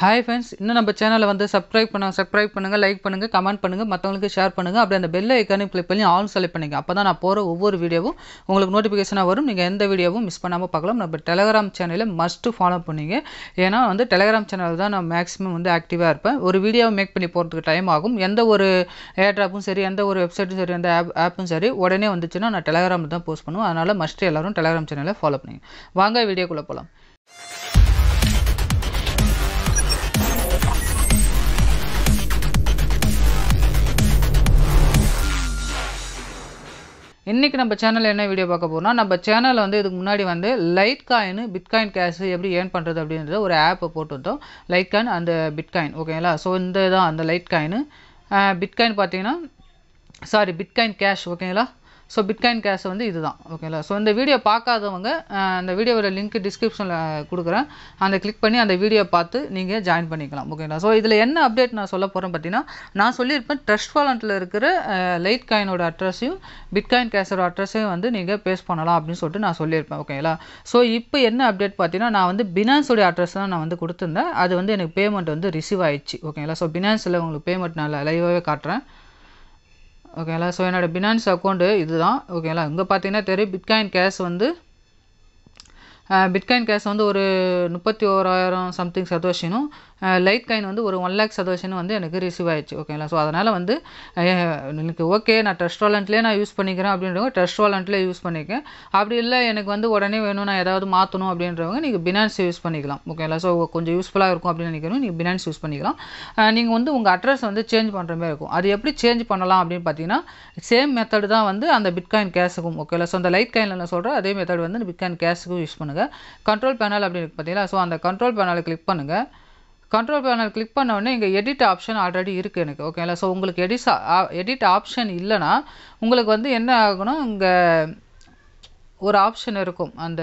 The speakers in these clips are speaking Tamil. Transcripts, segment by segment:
ஹாய் ஃப்ரெண்ட்ஸ் இன்னும் நம்ம சேனலை வந்து சப்ஸ்கிரைப் பண்ண சப்ஸ்கிரைப் பண்ணுங்கள் லைக் பண்ணுங்கள் கமெண்ட் பண்ணுங்கள் மற்றவங்களுக்கு ஷேர் பண்ணுங்கள் அப்படி அந்த பெல் ஐக்கானு கிளிக் பண்ணி ஆல் செலக்ட் பண்ணிங்க அப்போ தான் நான் போகிற ஒவ்வொரு வீடியோவும் உங்களுக்கு நோட்டிஃபிகேஷனாக வரும் நீங்கள் எந்த வீடியோவும் மிஸ் பண்ணாமல் பார்க்கலாம் நம்ம டெலகிராம் சேனலில் மஸ்ட்டு ஃபாலோ பண்ணிங்க ஏன்னா வந்து டெலகிராம் சேனல் தான் நான் மேக்ஸிமம் வந்து ஆக்டிவாக இருப்பேன் ஒரு வீடியோவை மேக் பண்ணி போகிறதுக்கு டைம் ஆகும் எந்த ஒரு ஏர்ட்ராப்பும் சரி எந்த ஒரு வெப்சைட்டும் சரி எந்த ஆப் ஆப்பும் சரி உடனே வந்துச்சுன்னா நான் டெலகிராமில் தான் போஸ்ட் பண்ணுவேன் அதனால் மஸ்ட்டு எல்லோரும் டெலகிராம் சேனலை ஃபாலோ பண்ணுங்க வாங்க வீடியோக்குள்ளே போகலாம் இன்றைக்கி நம்ம சேனலில் என்ன வீடியோ பார்க்க போகிறோம்னா நம்ம சேனலில் வந்து இதுக்கு முன்னாடி வந்து லைட் காயின் பிட்காயின் கேஷு எப்படி ஏர்ன் பண்ணுறது அப்படின்றத ஒரு ஆப்பை போட்டுருந்தோம் லைட் காயின் அந்த பிட்காயின் ஓகேங்களா ஸோ இந்த தான் அந்த லைட் காயின் பிட்காயின் பார்த்தீங்கன்னா சாரி பிட்காயின் கேஷ் ஓகேங்களா ஸோ பிட்காயின் கேஷ் வந்து இதுதான் ஓகேங்களா ஸோ இந்த வீடியோ பார்க்காதவங்க அந்த வீடியோவில் லிங்க் டிஸ்கிரிப்ஷனில் கொடுக்குறேன் அந்த கிளிக் பண்ணி அந்த வீடியோ பார்த்து நீங்கள் ஜாயின் பண்ணிக்கலாம் ஓகேங்களா ஸோ இதில் என்ன அப்டேட் நான் சொல்ல போகிறேன் பார்த்தீங்கன்னா நான் சொல்லியிருப்பேன் ட்ரஸ்ட் வாலண்டில் இருக்கிற லைட் காயினோட அட்ரஸையும் பிட்காயின் கேஷோட அட்ரஸையும் வந்து நீங்கள் பேஸ் பண்ணலாம் அப்படின்னு சொல்லிட்டு நான் சொல்லியிருப்பேன் ஓகேங்களா ஸோ இப்போ என்ன அப்டேட் பார்த்தீங்கன்னா நான் வந்து பினான்ஸோடைய அட்ரஸ் தான் நான் வந்து கொடுத்துருந்தேன் அது வந்து எனக்கு பேமெண்ட் வந்து ரிசீவ் ஆயிடுச்சு ஓகேங்களா ஸோ பினான்ஸில் உங்களுக்கு பேமெண்ட் நான் லைவாகவே காட்டுறேன் ஓகேங்களா ஸோ என்னோடய பினான்ஸ் அக்கௌண்ட்டு இது தான் ஓகேங்களா இங்கே பார்த்தீங்கன்னா தெரியும் பிட்காயின் கேஷ் வந்து பிட்காயின் கேஷ் வந்து ஒரு முப்பத்தி ஓராயிரம் சம்திங் சதோஷினும் லைட் காயின் வந்து ஒரு ஒன் லேக் சதோஷனும் வந்து எனக்கு ரிசீவ் ஆயிடுச்சு ஓகேங்களா ஸோ அதனால் வந்து எனக்கு ஓகே நான் ட்ரஸ்ட் வாலண்ட்லேயே நான் யூஸ் பண்ணிக்கிறேன் அப்படின்றவங்க ட்ரஸ்ட் வாலண்ட்லேயே யூஸ் பண்ணிக்கேன் அப்படி இல்லை எனக்கு வந்து உடனே வேணும் நான் ஏதாவது மாற்றணும் அப்படின்றவங்க நீங்கள் பினான்ஸ் யூஸ் பண்ணிக்கலாம் ஓகேங்களா ஸோ கொஞ்சம் யூஸ்ஃபுல்லாக இருக்கும் அப்படின்னு நினைக்கிறோம் நீங்கள் பினான்ஸ் யூஸ் பண்ணிக்கலாம் நீங்கள் வந்து உங்கள் அட்ரஸ் வந்து சேஞ்ச் பண்ணுற மாதிரி இருக்கும் அது எப்படி சேஞ்ச் பண்ணலாம் அப்படின்னு பார்த்தீங்கன்னா சேம் மெத்தடு தான் வந்து அந்த பிட்காயின் கேஷுக்கும் ஓகேங்களா ஸோ அந்த லைட் காயினில் நான் சொல்கிறேன் அதே மெத்தட் வந்து பிட்காயின் கேஷுக்கும் யூஸ் பண்ணுங்கள் பண்ணுங்கள் கண்ட்ரோல் பேனல் அப்படின்னு பார்த்தீங்களா ஸோ அந்த கண்ட்ரோல் பேனலை கிளிக் பண்ணுங்கள் கண்ட்ரோல் பேனல் கிளிக் பண்ணோடனே இங்கே எடிட் ஆப்ஷன் ஆல்ரெடி இருக்குது எனக்கு ஓகேங்களா ஸோ உங்களுக்கு எடிட் எடிட் ஆப்ஷன் இல்லைனா உங்களுக்கு வந்து என்ன ஆகணும் இங்கே ஒரு ஆப்ஷன் இருக்கும் அந்த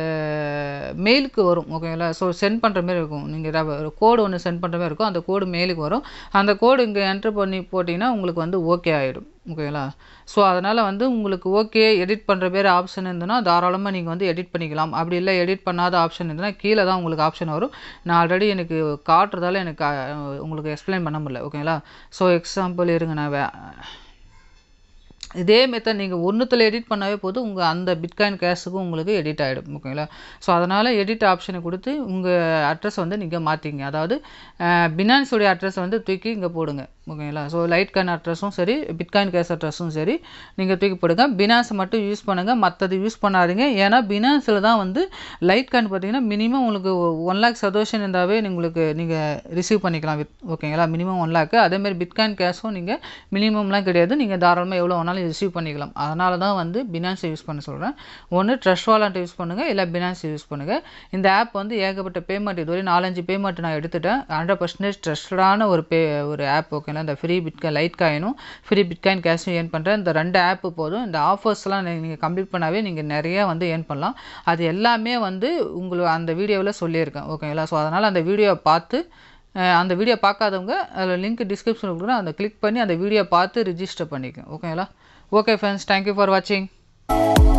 மெயிலுக்கு வரும் ஓகேங்களா ஸோ சென்ட் பண்ணுற மாரி இருக்கும் நீங்கள் கோடு ஒன்று சென்ட் பண்ணுற மாதிரி இருக்கும் அந்த கோடு மெயிலுக்கு வரும் அந்த கோடு இங்கே என்ட்ரு பண்ணி போட்டிங்கன்னா உங்களுக்கு வந்து ஓகே ஆகிடும் ஓகேங்களா ஸோ அதனால் வந்து உங்களுக்கு ஓகே எடிட் பண்ணுற பேர் ஆப்ஷன் இருந்ததுன்னா தாராளமாக நீங்கள் வந்து எடிட் பண்ணிக்கலாம் அப்படி இல்லை எடிட் பண்ணாத ஆப்ஷன் இருந்ததுன்னா கீழே தான் உங்களுக்கு ஆப்ஷன் வரும் நான் ஆல்ரெடி எனக்கு காட்டுறதால எனக்கு உங்களுக்கு எக்ஸ்பிளைன் பண்ண முடியல ஓகேங்களா ஸோ எக்ஸாம்பிள் இருங்க நான் இதே மெத்தட் நீங்கள் ஒன்றுத்தில் எடிட் பண்ணாவே போதும் உங்கள் அந்த பிட்காயின் கேஷுக்கும் உங்களுக்கு எடிட் ஆகிடும் ஓகேங்களா ஸோ அதனால் எடிட் ஆப்ஷனை கொடுத்து உங்கள் அட்ரஸ் வந்து நீங்கள் மாற்றிங்க அதாவது பினான்ஸுடைய அட்ரஸ் வந்து தூக்கி இங்கே போடுங்க ஓகேங்களா ஸோ லைட் காயின் அட்ரஸும் சரி பிட்காயின் கேஷ் அட்ரஸும் சரி நீங்கள் தூக்கி போடுங்க மட்டும் யூஸ் பண்ணுங்கள் மற்றது யூஸ் பண்ணாதீங்க ஏன்னா பினான்ஸில் தான் வந்து லைட் காயின் பார்த்தீங்கன்னா மினிமம் உங்களுக்கு ஒன் லேக் சதோஷன் இருந்தாவே உங்களுக்கு நீங்கள் ரிசீவ் பண்ணிக்கலாம் வித் ஓகேங்களா மினிமம் ஒன் லேக்கு அதேமாதிரி பிட்காயின் கேஷும் நீங்கள் மினிமம்லாம் கிடையாது நீங்கள் தாராளமாக எவ்வளோ வேணாலும் ரிசீவ் பண்ணிக்கலாம் அதனால தான் வந்து பினான்ஸை யூஸ் பண்ண சொல்கிறேன் ஒன்று ட்ரெஷ் வாலண்ட் யூஸ் பண்ணுங்கள் இல்லை பினான்ஸ் யூஸ் பண்ணுங்கள் இந்த ஆப் வந்து ஏகப்பட்ட பேமெண்ட் இதுவரை நாலஞ்சு பேமெண்ட் நான் எடுத்துட்டேன் ஹண்ட்ரட் பர்சன்டேஜ் ட்ரஸ்டடான ஒரு பே ஒரு ஆப் ஓகே ஓகேனா இந்த ஃப்ரீ பிட்காயின் லைட் காயினும் ஃப்ரீ பிட்காயின் கேஷும் ஏர்ன் பண்ணுறேன் இந்த ரெண்டு ஆப்பு போதும் இந்த ஆஃபர்ஸ்லாம் நீங்கள் கம்ப்ளீட் பண்ணாவே நீங்கள் நிறையா வந்து ஏர்ன் பண்ணலாம் அது எல்லாமே வந்து உங்களுக்கு அந்த வீடியோவில் சொல்லியிருக்கேன் ஓகேங்களா ஸோ அதனால் அந்த வீடியோவை பார்த்து அந்த வீடியோ பார்க்காதவங்க அதில் லிங்க் டிஸ்கிரிப்ஷனில் கொடுக்குறேன் அந்த கிளிக் பண்ணி அந்த வீடியோ பார்த்து ரிஜிஸ்டர் பண்ணிக்கோங்க ஓகேங்களா ஓகே ஃப்ரெண்ட்ஸ் தேங்க்யூ ஃபார் வாட்சிங்